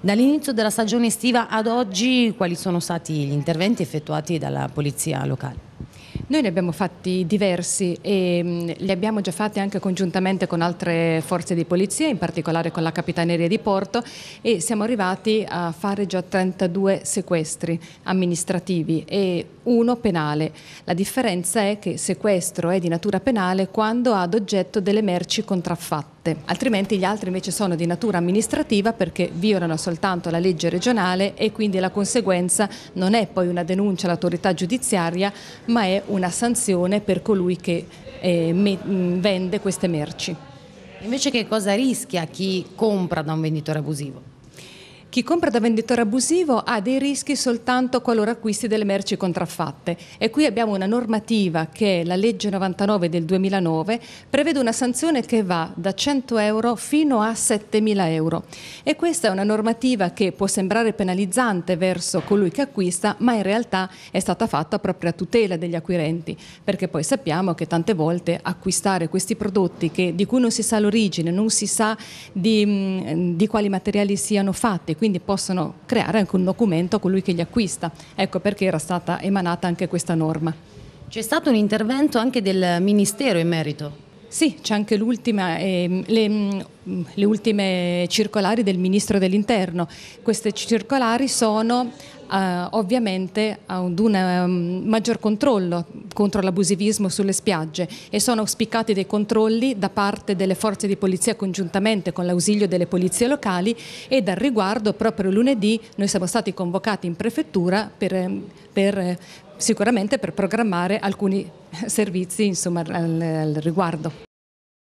Dall'inizio della stagione estiva ad oggi quali sono stati gli interventi effettuati dalla Polizia Locale? Noi ne abbiamo fatti diversi e mm, li abbiamo già fatti anche congiuntamente con altre forze di polizia, in particolare con la Capitaneria di Porto e siamo arrivati a fare già 32 sequestri amministrativi e uno penale. La differenza è che sequestro è di natura penale quando ha ad oggetto delle merci contraffatte parte, altrimenti gli altri invece sono di natura amministrativa perché violano soltanto la legge regionale e quindi la conseguenza non è poi una denuncia all'autorità giudiziaria ma è una sanzione per colui che eh, mm, vende queste merci. Invece che cosa rischia chi compra da un venditore abusivo? Chi compra da venditore abusivo ha dei rischi soltanto qualora acquisti delle merci contraffatte e qui abbiamo una normativa che è la legge 99 del 2009 prevede una sanzione che va da 100 euro fino a 7.000 euro e questa è una normativa che può sembrare penalizzante verso colui che acquista ma in realtà è stata fatta proprio a tutela degli acquirenti perché poi sappiamo che tante volte acquistare questi prodotti che, di cui non si sa l'origine, non si sa di, mm, di quali materiali siano fatti, quindi possono creare anche un documento a colui che li acquista. Ecco perché era stata emanata anche questa norma. C'è stato un intervento anche del Ministero in merito? Sì, c'è anche l'ultima, eh, le, mm, le ultime circolari del Ministro dell'Interno. Queste circolari sono Uh, ovviamente ad un um, mm, maggior controllo contro l'abusivismo sulle spiagge e sono auspicati dei controlli da parte delle forze di polizia congiuntamente con l'ausilio delle polizie locali e dal riguardo proprio lunedì noi siamo stati convocati in prefettura per, ehm, per, eh, sicuramente per programmare alcuni servizi insomma, al, al riguardo.